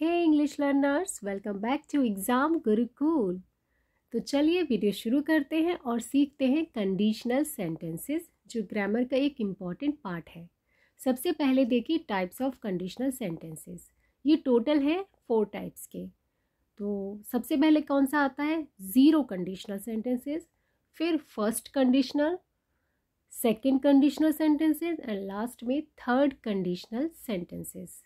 hey English learners welcome back to exam Gurukul तो चलिए video शुरू करते हैं और सीखते हैं कंडीशनल सेंटेंसेस जो ग्रामर का एक इम्पॉर्टेंट पार्ट है सबसे पहले देखिए टाइप्स ऑफ कंडीशनल सेंटेंसेस ये टोटल है फोर टाइप्स के तो सबसे पहले कौन सा आता है ज़ीरो कंडीशनल सेंटेंसेस फिर first conditional second conditional sentences and last में थर्ड कंडीशनल सेंटेंसेस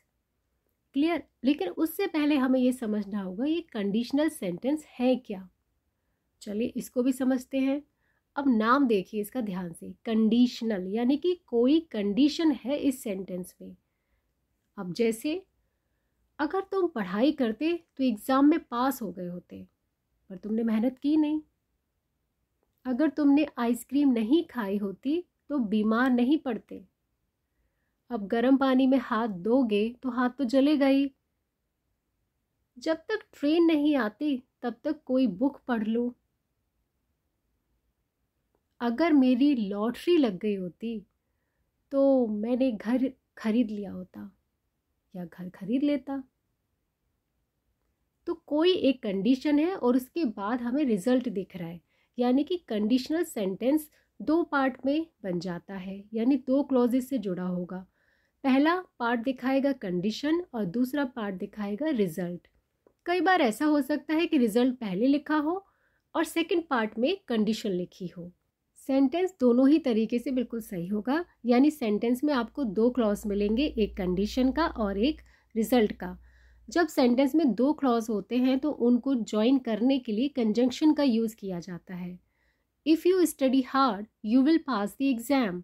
क्लियर लेकिन उससे पहले हमें यह समझना होगा ये कंडीशनल सेंटेंस है क्या चलिए इसको भी समझते हैं अब नाम देखिए इसका ध्यान से कंडीशनल यानी कि कोई कंडीशन है इस सेंटेंस में अब जैसे अगर तुम पढ़ाई करते तो एग्ज़ाम में पास हो गए होते पर तुमने मेहनत की नहीं अगर तुमने आइसक्रीम नहीं खाई होती तो बीमार नहीं पड़ते अब गर्म पानी में हाथ दोगे तो हाथ तो जलेगा ही जब तक ट्रेन नहीं आती तब तक कोई बुक पढ़ लो अगर मेरी लॉटरी लग गई होती तो मैंने घर खरीद लिया होता या घर खरीद लेता तो कोई एक कंडीशन है और उसके बाद हमें रिजल्ट दिख रहा है यानी कि कंडीशनल सेंटेंस दो पार्ट में बन जाता है यानी दो क्लॉजेस से जुड़ा होगा पहला पार्ट दिखाएगा कंडीशन और दूसरा पार्ट दिखाएगा रिजल्ट कई बार ऐसा हो सकता है कि रिजल्ट पहले लिखा हो और सेकंड पार्ट में कंडीशन लिखी हो सेंटेंस दोनों ही तरीके से बिल्कुल सही होगा यानी सेंटेंस में आपको दो क्लॉज मिलेंगे एक कंडीशन का और एक रिजल्ट का जब सेंटेंस में दो क्लॉज होते हैं तो उनको ज्वाइन करने के लिए कंजंक्शन का यूज़ किया जाता है if you study hard you will pass the exam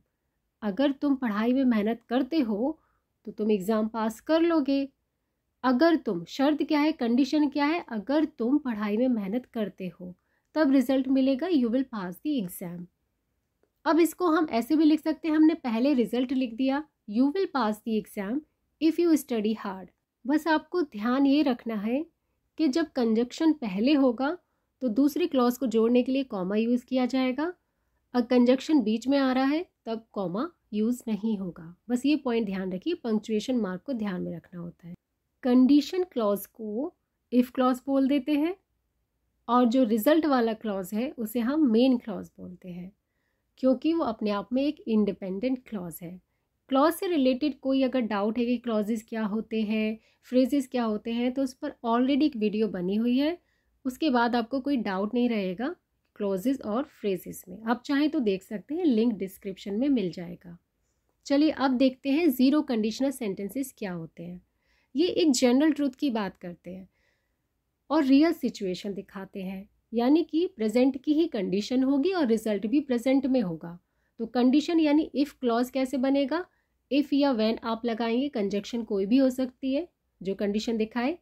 अगर तुम पढ़ाई में मेहनत करते हो तो तुम एग्ज़ाम पास कर लोगे अगर तुम शर्त क्या है कंडीशन क्या है अगर तुम पढ़ाई में मेहनत करते हो तब रिजल्ट मिलेगा you will pass the exam अब इसको हम ऐसे भी लिख सकते हैं हमने पहले रिजल्ट लिख दिया you will pass the exam if you study hard बस आपको ध्यान ये रखना है कि जब कंजक्शन पहले होगा तो दूसरे क्लॉज को जोड़ने के लिए कॉमा यूज़ किया जाएगा अगर कंजक्शन बीच में आ रहा है तब कॉमा यूज़ नहीं होगा बस ये पॉइंट ध्यान रखिए पंक्चुएशन मार्क को ध्यान में रखना होता है कंडीशन क्लॉज को इफ़ क्लॉज बोल देते हैं और जो रिज़ल्ट वाला क्लॉज है उसे हम मेन क्लॉज बोलते हैं क्योंकि वो अपने आप में एक इंडिपेंडेंट क्लॉज है क्लॉज से रिलेटेड कोई अगर डाउट है कि क्लॉजेस क्या होते हैं फ्रेजेस क्या होते हैं तो उस पर ऑलरेडी एक वीडियो बनी हुई है उसके बाद आपको कोई डाउट नहीं रहेगा क्लोजेज और फ्रेजेस में आप चाहें तो देख सकते हैं लिंक डिस्क्रिप्शन में मिल जाएगा चलिए अब देखते हैं ज़ीरो कंडीशनल सेंटेंसेस क्या होते हैं ये एक जनरल ट्रूथ की बात करते हैं और रियल सिचुएशन दिखाते हैं यानी कि प्रेजेंट की ही कंडीशन होगी और रिजल्ट भी प्रेजेंट में होगा तो कंडीशन यानी इफ़ क्लॉज कैसे बनेगा इफ़ या वैन आप लगाएंगे कंजक्शन कोई भी हो सकती है जो कंडीशन दिखाए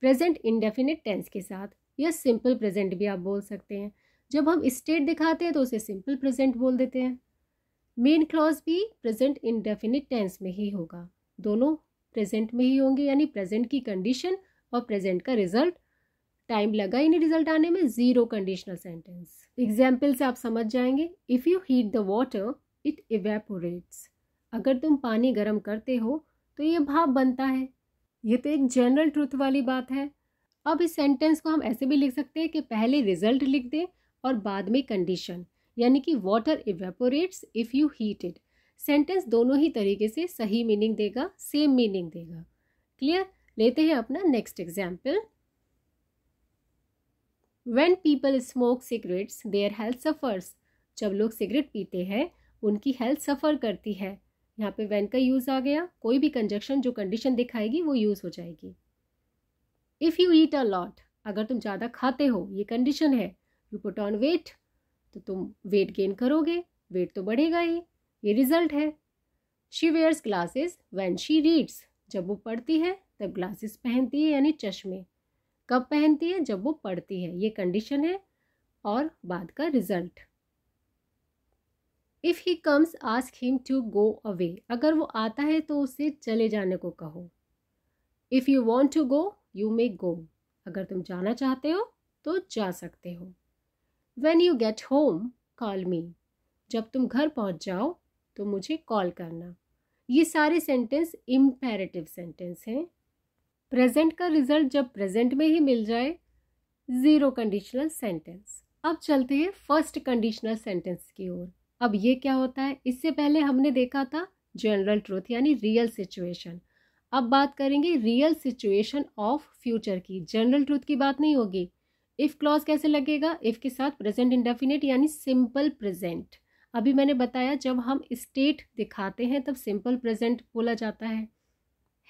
प्रेजेंट इनडेफिनेट टेंस के साथ या सिंपल प्रेजेंट भी आप बोल सकते हैं जब हम स्टेट दिखाते हैं तो उसे सिंपल प्रेजेंट बोल देते हैं मेन क्लॉज भी प्रेजेंट इनडेफिनिट टेंस में ही होगा दोनों प्रेजेंट में ही होंगे यानी प्रेजेंट की कंडीशन और प्रेजेंट का रिजल्ट टाइम लगा नहीं रिजल्ट आने में जीरो कंडीशनल सेंटेंस एग्जाम्पल से आप समझ जाएंगे if you heat the water it evaporates अगर तुम पानी गर्म करते हो तो ये भाप बनता है ये तो एक जनरल ट्रूथ वाली बात है अब इस सेंटेंस को हम ऐसे भी लिख सकते हैं कि पहले रिजल्ट लिख दें और बाद में कंडीशन यानी कि water evaporates if you heat it sentence दोनों ही तरीके से सही मीनिंग देगा सेम मीनिंग देगा क्लियर लेते हैं अपना next example when people smoke cigarettes their health suffers जब लोग सिगरेट पीते हैं उनकी हेल्थ सफ़र करती है यहाँ पे वैन का यूज़ आ गया कोई भी कंजक्शन जो कंडीशन दिखाएगी वो यूज़ हो जाएगी if you eat a lot अगर तुम ज़्यादा खाते हो ये कंडीशन है यू पुट ऑन वेट तो तुम वेट गेन करोगे वेट तो बढ़ेगा ही ये रिजल्ट है she wears glasses when she reads जब वो पढ़ती है तब ग्लासेस पहनती है यानी चश्मे कब पहनती है जब वो पढ़ती है ये कंडीशन है और बाद का result if he comes ask him to go away अगर वो आता है तो उसे चले जाने को कहो if you want to go you may go अगर तुम जाना चाहते हो तो जा सकते हो when you get home call me जब तुम घर पहुंच जाओ तो मुझे कॉल करना ये सारे सेंटेंस इम्पेरेटिव सेंटेंस हैं प्रेजेंट का रिजल्ट जब प्रेजेंट में ही मिल जाए ज़ीरो कंडीशनल सेंटेंस अब चलते हैं फर्स्ट कंडीशनल सेंटेंस की ओर अब ये क्या होता है इससे पहले हमने देखा था जनरल ट्रूथ यानी रियल सिचुएशन अब बात करेंगे रियल सिचुएशन ऑफ फ्यूचर की जनरल ट्रूथ की बात नहीं होगी इफ़ क्लॉज कैसे लगेगा इफ़ के साथ प्रेजेंट इंडेफिनेट यानी सिंपल प्रेजेंट अभी मैंने बताया जब हम स्टेट दिखाते हैं तब सिंपल प्रेजेंट बोला जाता है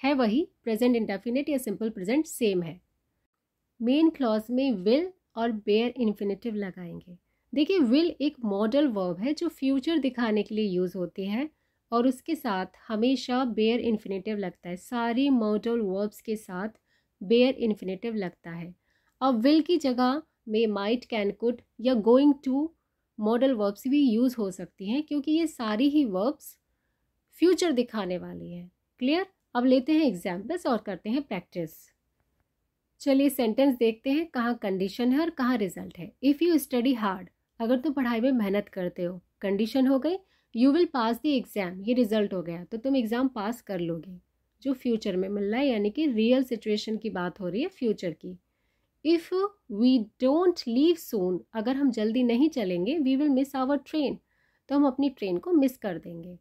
है वही प्रेजेंट इंडेफिनेट या सिंपल प्रेजेंट सेम है मेन क्लॉज में विल और बेयर इन्फिनेटिव लगाएंगे देखिए विल एक मॉडल वर्ब है जो फ्यूचर दिखाने के लिए यूज़ होती है और उसके साथ हमेशा बेयर इन्फिनेटिव लगता है सारी मॉडल वर्ब्स के साथ बेयर इन्फिनेटिव लगता है अब विल की जगह में माइट कैन कुड या गोइंग टू मॉडल वर्ब्स भी यूज़ हो सकती हैं क्योंकि ये सारी ही वर्ब्स फ्यूचर दिखाने वाली हैं क्लियर अब लेते हैं एग्जाम्पल्स और करते हैं प्रैक्टिस चलिए सेंटेंस देखते हैं कहाँ कंडीशन है और कहाँ रिजल्ट है इफ़ यू स्टडी हार्ड अगर तुम तो पढ़ाई में मेहनत करते हो कंडीशन हो गई you will pass the exam ये रिज़ल्ट हो गया तो तुम एग्ज़ाम पास कर लोगे जो फ्यूचर में मिल रहा है यानी कि रियल सिचुएशन की बात हो रही है फ्यूचर की if we don't leave soon अगर हम जल्दी नहीं चलेंगे we will miss our train तो हम अपनी ट्रेन को मिस कर देंगे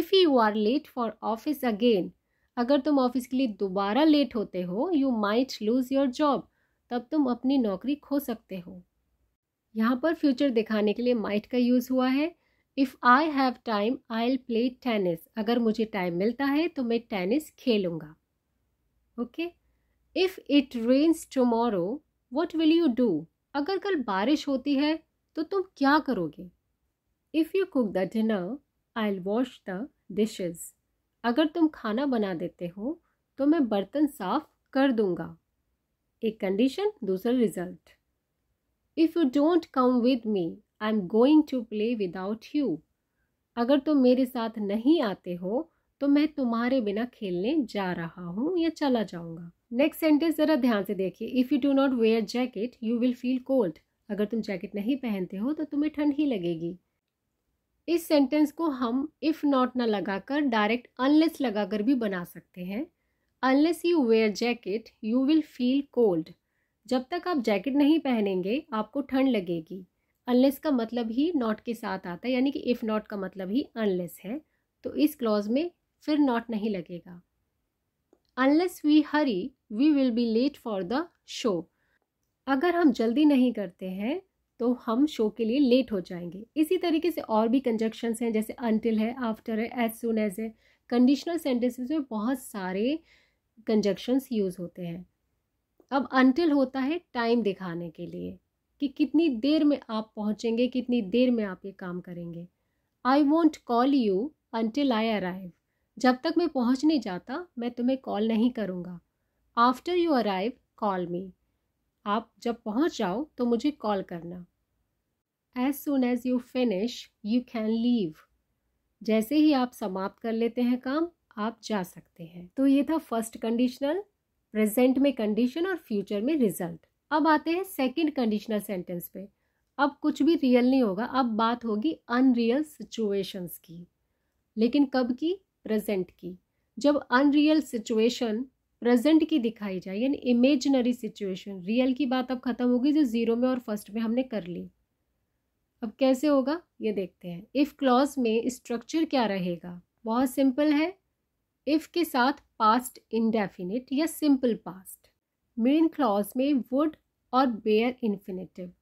if you are late for office again अगर तुम ऑफिस के लिए दोबारा लेट होते हो you might lose your job तब तुम अपनी नौकरी खो सकते हो यहाँ पर फ्यूचर दिखाने के लिए माइट का यूज़ हुआ है if I have time I'll play tennis अगर मुझे टाइम मिलता है तो मैं टेनिस खेलूँगा okay if it rains tomorrow what will you do अगर कल बारिश होती है तो तुम क्या करोगे if you cook the dinner I'll wash the dishes अगर तुम खाना बना देते हो तो मैं बर्तन साफ कर दूंगा एक कंडीशन दूसरा result if you don't come with me I am going to play without you अगर तुम मेरे साथ नहीं आते हो तो मैं तुम्हारे बिना खेलने जा रहा हूँ या चला जाऊँगा नेक्स्ट सेंटेंस ज़रा ध्यान से देखिए if you do not wear jacket you will feel cold अगर तुम जैकेट नहीं पहनते हो तो तुम्हें ठंड ही लगेगी इस सेंटेंस को हम इफ़ नॉट ना लगाकर डायरेक्ट अनलेस लगाकर भी बना सकते हैं unless you wear jacket you will feel cold जब तक आप जैकेट नहीं पहनेंगे आपको ठंड लगेगी अनलेस का मतलब ही नॉट के साथ आता है यानी कि इफ़ नॉट का मतलब ही अनलेस है तो इस क्लॉज में फिर नॉट नहीं लगेगा unless we hurry we will be late for the show अगर हम जल्दी नहीं करते हैं तो हम शो के लिए लेट हो जाएंगे इसी तरीके से और भी कंजक्शंस हैं जैसे अनटिल है आफ्टर है एज सुन एज है कंडीशनल सेंटेंसेस में बहुत सारे कंजक्शंस यूज़ होते हैं अब अनटिल होता है टाइम दिखाने के लिए कि कितनी देर में आप पहुँचेंगे कितनी देर में आप ये काम करेंगे I won't call you until I arrive जब तक मैं पहुँच नहीं जाता मैं तुम्हें कॉल नहीं करूँगा after you arrive call me आप जब पहुँच जाओ तो मुझे कॉल करना as soon as you finish you can leave जैसे ही आप समाप्त कर लेते हैं काम आप जा सकते हैं तो ये था फर्स्ट कंडीशनल प्रेजेंट में कंडीशन और फ्यूचर में रिजल्ट अब आते हैं सेकंड कंडीशनल सेंटेंस पे अब कुछ भी रियल नहीं होगा अब बात होगी अनरियल सिचुएशंस की लेकिन कब की प्रेजेंट की जब अनरियल सिचुएशन प्रेजेंट की दिखाई जाए यानी इमेजनरी सिचुएशन रियल की बात अब ख़त्म होगी जो ज़ीरो में और फर्स्ट में हमने कर ली अब कैसे होगा ये देखते हैं इफ़ क्लॉज में स्ट्रक्चर क्या रहेगा बहुत सिंपल है इफ़ के साथ पास्ट इनडेफिनिट या सिंपल पास्ट मेन क्लॉज में वुड और बेयर इन्फिनेटिव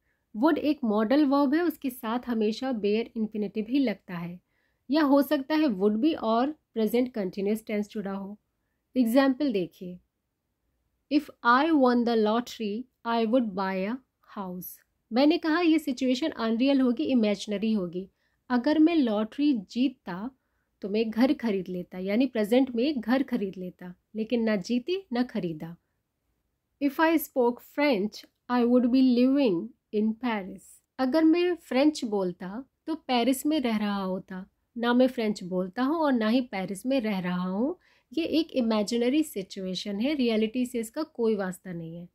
वुड एक मॉडल वर्ब है उसके साथ हमेशा बेयर इन्फिनेटिव ही लगता है या हो सकता है वुड भी और प्रेजेंट कंटिन्यूस टेंस जुड़ा हो एग्जाम्पल देखिए if I won the lottery I would buy a house मैंने कहा यह सिचुएशन अनरियल होगी इमेजनरी होगी अगर मैं लॉटरी जीतता तो मैं घर खरीद लेता यानी प्रेजेंट में घर खरीद लेता लेकिन ना जीती ना खरीदा if I spoke French I would be living in Paris अगर मैं फ्रेंच बोलता तो पेरिस में रह रहा होता ना मैं फ्रेंच बोलता हूँ और ना ही पेरिस में रह रहा हूँ ये एक इमेजिनरी सिचुएशन है रियलिटी से इसका कोई वास्ता नहीं है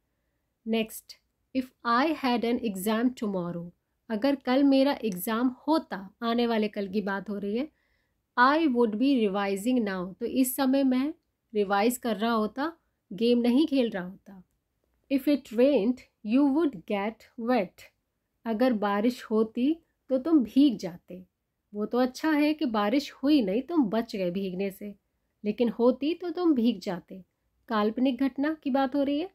next if I had an exam tomorrow अगर कल मेरा एग्ज़ाम होता आने वाले कल की बात हो रही है I would be revising now तो इस समय मैं रिवाइज़ कर रहा होता गेम नहीं खेल रहा होता if it rained you would get wet अगर बारिश होती तो तुम भीग जाते वो तो अच्छा है कि बारिश हुई नहीं तुम बच गए भीगने से लेकिन होती तो तुम भीग जाते काल्पनिक घटना की बात हो रही है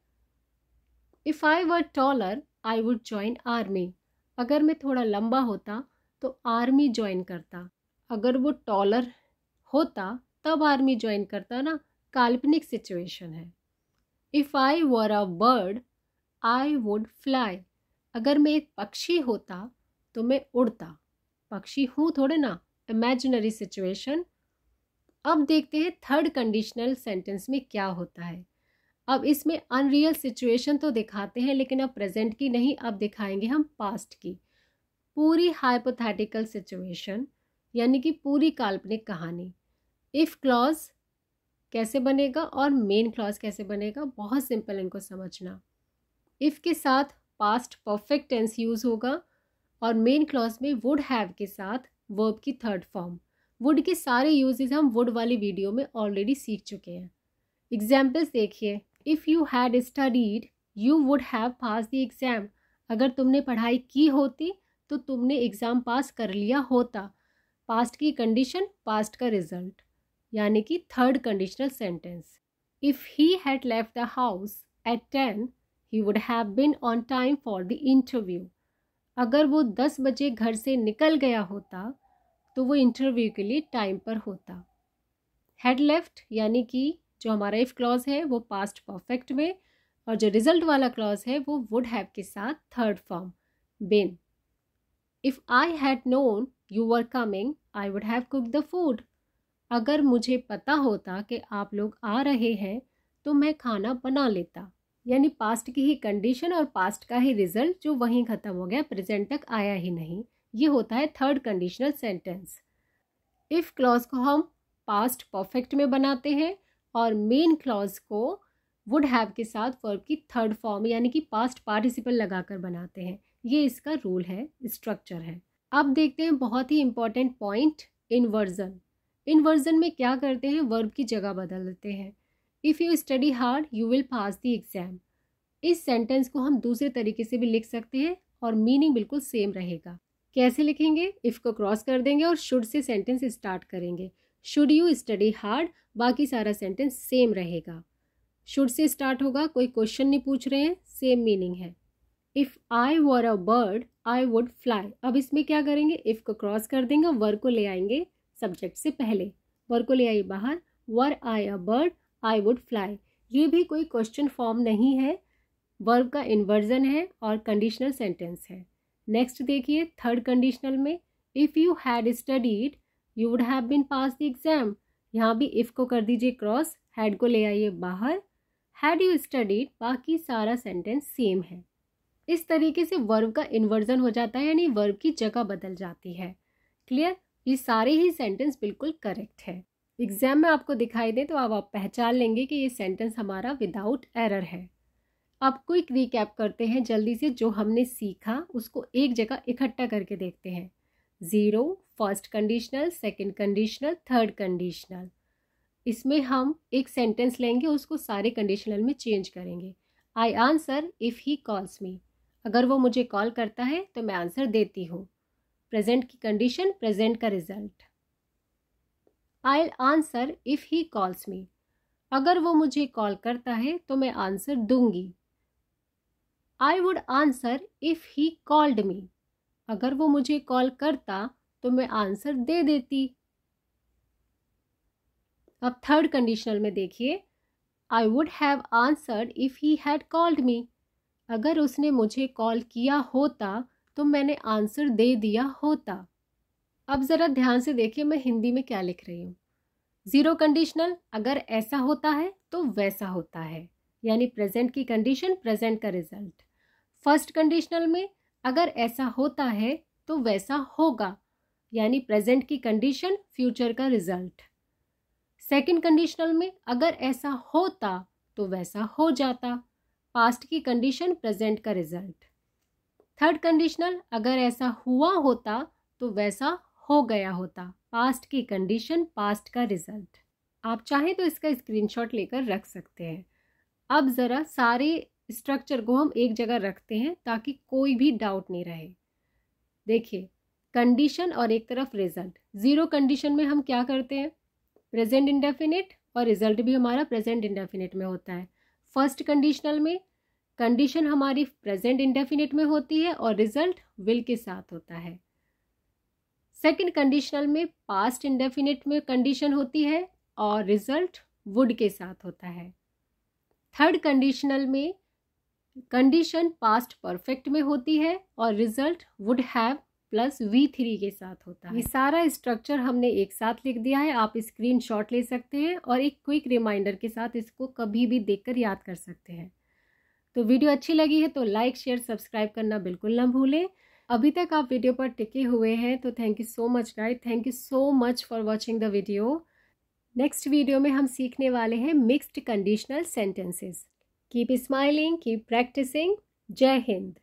if I were taller I would join army अगर मैं थोड़ा लंबा होता तो आर्मी ज्वाइन करता अगर वो टॉलर होता तब आर्मी ज्वाइन करता ना काल्पनिक सिचुएशन है if I were a bird I would fly अगर मैं एक पक्षी होता तो मैं उड़ता पक्षी हूँ थोड़े ना इमेजिनरी सिचुएशन अब देखते हैं थर्ड कंडीशनल सेंटेंस में क्या होता है अब इसमें अनरियल सिचुएशन तो दिखाते हैं लेकिन अब प्रेजेंट की नहीं अब दिखाएंगे हम पास्ट की पूरी हाइपोथेटिकल सिचुएशन यानी कि पूरी काल्पनिक कहानी इफ़ क्लॉज कैसे बनेगा और मेन क्लॉज कैसे बनेगा बहुत सिंपल इनको समझना इफ़ के साथ पास्ट परफेक्ट टेंस यूज़ होगा और मेन क्लॉज में वुड हैव के साथ वर्ब की थर्ड फॉर्म वुड के सारे यूजेज हम वुड वाली वीडियो में ऑलरेडी सीख चुके हैं एग्जाम्पल्स देखिए if you had studied you would have pass the exam अगर तुमने पढ़ाई की होती तो तुमने एग्ज़ाम पास कर लिया होता पास्ट की कंडीशन पास्ट का रिजल्ट यानी कि third conditional sentence if he had left the house at ten he would have been on time for the interview अगर वो दस बजे घर से निकल गया होता तो वो इंटरव्यू के लिए टाइम पर होता हैड लेफ्ट यानी कि जो हमारा इफ़ क्लॉज है वो पास्ट परफेक्ट में और जो रिजल्ट वाला क्लॉज है वो वुड हैव के साथ third form been if I had known you are coming I would have cook the food अगर मुझे पता होता कि आप लोग आ रहे हैं तो मैं खाना बना लेता यानी पास्ट की ही कंडीशन और पास्ट का ही रिजल्ट जो वहीं ख़त्म हो गया प्रेजेंट तक आया ही नहीं ये होता है third conditional sentence if clause को हम पास्ट परफेक्ट में बनाते हैं और मेन क्लॉज को वुड हैव के साथ वर्ब की थर्ड फॉर्म यानी कि पास्ट पार्टिसिपल लगाकर बनाते हैं ये इसका रूल है स्ट्रक्चर है अब देखते हैं बहुत ही important point inversion inversion में क्या करते हैं वर्ब की जगह बदल देते हैं if you study hard you will pass the exam इस सेंटेंस को हम दूसरे तरीके से भी लिख सकते हैं और मीनिंग बिल्कुल सेम रहेगा कैसे लिखेंगे इफ़ को क्रॉस कर देंगे और शुड से सेंटेंस स्टार्ट करेंगे शुड यू स्टडी हार्ड बाकी सारा सेंटेंस सेम रहेगा शुड से स्टार्ट होगा कोई क्वेश्चन नहीं पूछ रहे हैं सेम मीनिंग है if I were a bird I would fly अब इसमें क्या करेंगे इफ़ को क्रॉस कर देंगे वर्ग को ले आएंगे सब्जेक्ट से पहले वर को ले आई बाहर were I a bird I would fly ये भी कोई क्वेश्चन फॉर्म नहीं है वर्ब का इन्वर्जन है और कंडीशनल सेंटेंस है नेक्स्ट देखिए थर्ड कंडीशनल में if you had studied you would have been pass the exam यहाँ भी इफ़ को कर दीजिए क्रॉस हैड को ले आइए बाहर हैड यू स्टडीड बाकी सारा सेंटेंस सेम है इस तरीके से वर्ब का इन्वर्जन हो जाता है यानी वर्ब की जगह बदल जाती है क्लियर ये सारे ही सेंटेंस बिल्कुल करेक्ट है एग्जाम में आपको दिखाई दे तो आप पहचान लेंगे कि ये सेंटेंस हमारा विदाउट एरर है अब क्विक रिकैप करते हैं जल्दी से जो हमने सीखा उसको एक जगह इकट्ठा करके देखते हैं zero first conditional second conditional third conditional इसमें हम एक सेंटेंस लेंगे उसको सारे कंडीशनल में चेंज करेंगे I answer if he calls me अगर वो मुझे कॉल करता है तो मैं आंसर देती हूँ प्रेजेंट की कंडीशन प्रेजेंट का result I answer if he calls me अगर वो मुझे कॉल करता है तो मैं आंसर दूंगी I would answer if he called me अगर वो मुझे कॉल करता तो मैं आंसर दे देती अब थर्ड कंडीशनल में देखिए I would have answered if he had called me अगर उसने मुझे कॉल किया होता तो मैंने आंसर दे दिया होता अब ज़रा ध्यान से देखिए मैं हिंदी में क्या लिख रही हूँ ज़ीरो कंडीशनल अगर ऐसा होता है तो वैसा होता है यानी प्रेजेंट की कंडीशन प्रेजेंट का रिजल्ट फर्स्ट कंडीशनल में अगर ऐसा होता है तो वैसा होगा यानी प्रेजेंट की कंडीशन फ्यूचर का रिजल्ट सेकंड कंडीशनल में अगर ऐसा होता तो वैसा हो जाता पास्ट की कंडीशन प्रेजेंट का रिजल्ट थर्ड कंडीशनल अगर ऐसा हुआ होता तो वैसा हो गया होता पास्ट की कंडीशन पास्ट का रिजल्ट आप चाहें तो इसका स्क्रीनशॉट लेकर रख सकते हैं अब ज़रा सारे स्ट्रक्चर को हम एक जगह रखते हैं ताकि कोई भी डाउट नहीं रहे देखिए कंडीशन और एक तरफ रिजल्ट ज़ीरो कंडीशन में हम क्या करते हैं प्रेजेंट इंडेफिनेट और रिजल्ट भी हमारा प्रेजेंट इंडेफिनेट में होता है फर्स्ट कंडीशनल में कंडीशन हमारी प्रेजेंट इंडेफिनिट में होती है और रिजल्ट विल के साथ होता है सेकंड कंडीशनल में पास्ट इंडेफिनिट में कंडीशन होती है और रिजल्ट वुड के साथ होता है थर्ड कंडीशनल में कंडीशन पास्ट परफेक्ट में होती है और result would have plus V three के साथ होता है ये सारा स्ट्रक्चर हमने एक साथ लिख दिया है आप स्क्रीन शॉट ले सकते हैं और एक क्विक रिमाइंडर के साथ इसको कभी भी देखकर याद कर सकते हैं तो वीडियो अच्छी लगी है तो लाइक शेयर सब्सक्राइब करना बिल्कुल ना भूलें अभी तक आप वीडियो पर टिके हुए हैं तो thank you so much guide thank you so much for watching the video next video में हम सीखने वाले हैं mixed conditional sentences keep smiling keep practising जय हिंद